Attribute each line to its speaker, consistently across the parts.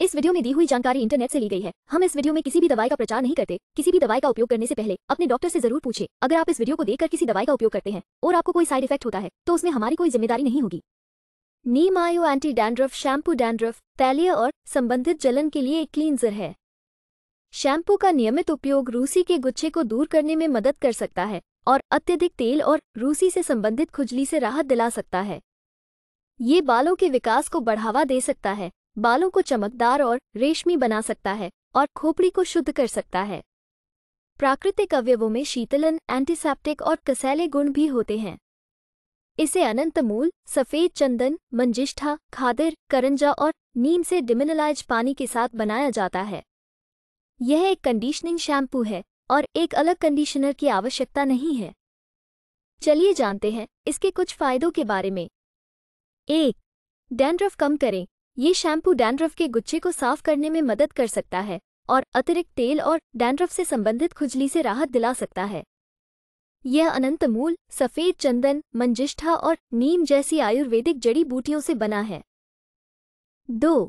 Speaker 1: इस वीडियो में दी हुई जानकारी इंटरनेट से ली गई है हम इस वीडियो में किसी भी दवाई का प्रचार नहीं करते किसी भी दवाई का उपयोग करने से पहले अपने डॉक्टर से जरूर पूछे अगर आप इस वीडियो को देखकर किसी दवाई का उपयोग करते हैं और आपको कोई साइड इफेक्ट होता है तो उसमें हमारी कोई जिम्मेदारी नहीं होगी नीम आयो एंटी डैंड्रफ शैम्पू डैंड्रफ तैलीय और संबंधित जलन के लिए एक क्लींजर है शैम्पू का नियमित उपयोग रूसी के गुच्छे को दूर करने में मदद कर सकता है और अत्यधिक तेल और रूसी से संबंधित खुजली से राहत दिला सकता है ये बालों के विकास को बढ़ावा दे सकता है बालों को चमकदार और रेशमी बना सकता है और खोपड़ी को शुद्ध कर सकता है प्राकृतिक अवयवों में शीतलन एंटीसेप्टिक और कसैले गुण भी होते हैं इसे अनंत मूल सफ़ेद चंदन मंजिष्ठा खादिर करंजा और नीम से डिमिनलाइज पानी के साथ बनाया जाता है यह एक कंडीशनिंग शैम्पू है और एक अलग कंडीशनर की आवश्यकता नहीं है चलिए जानते हैं इसके कुछ फायदों के बारे में एक डेंड्रफ कम करें ये शैम्पू डैंड्रफ के गुच्छे को साफ करने में मदद कर सकता है और अतिरिक्त तेल और डैंड्रफ से संबंधित खुजली से राहत दिला सकता है यह अनंत मूल सफ़ेद चंदन मंजिष्ठा और नीम जैसी आयुर्वेदिक जड़ी बूटियों से बना है दो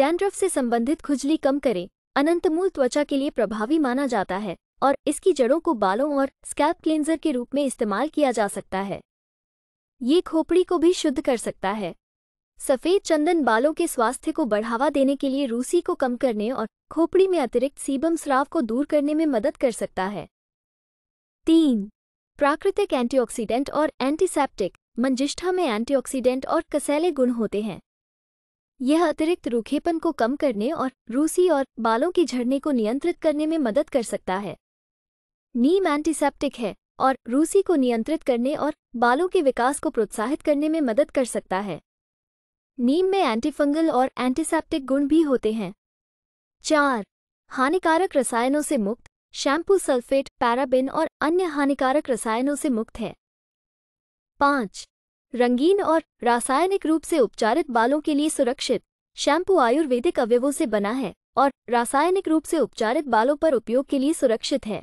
Speaker 1: डैंड्रफ से संबंधित खुजली कम करें अनंतमूल त्वचा के लिए प्रभावी माना जाता है और इसकी जड़ों को बालों और स्कैल्प क्लेंजर के रूप में इस्तेमाल किया जा सकता है ये खोपड़ी को भी शुद्ध कर सकता है सफ़ेद चंदन बालों के स्वास्थ्य को बढ़ावा देने के लिए रूसी को कम करने और खोपड़ी में अतिरिक्त सीबम स्राव को दूर करने में मदद कर सकता है तीन प्राकृतिक एंटीऑक्सीडेंट और एंटीसेप्टिक मंजिष्ठा में एंटीऑक्सीडेंट और कसैले गुण होते हैं यह अतिरिक्त रूखेपन को कम करने और रूसी और बालों के झड़ने को नियंत्रित करने में मदद कर सकता है नीम एंटीसेप्टिक है और रूसी को नियंत्रित करने और बालों के विकास को प्रोत्साहित करने में मदद कर सकता है नीम में एंटीफंगल और एंटीसेप्टिक गुण भी होते हैं चार हानिकारक रसायनों से मुक्त शैम्पू सल्फेट पैराबिन और अन्य हानिकारक रसायनों से मुक्त है पाँच रंगीन और रासायनिक रूप से उपचारित बालों के लिए सुरक्षित शैम्पू आयुर्वेदिक अवयवों से बना है और रासायनिक रूप से उपचारित बालों पर उपयोग के लिए सुरक्षित है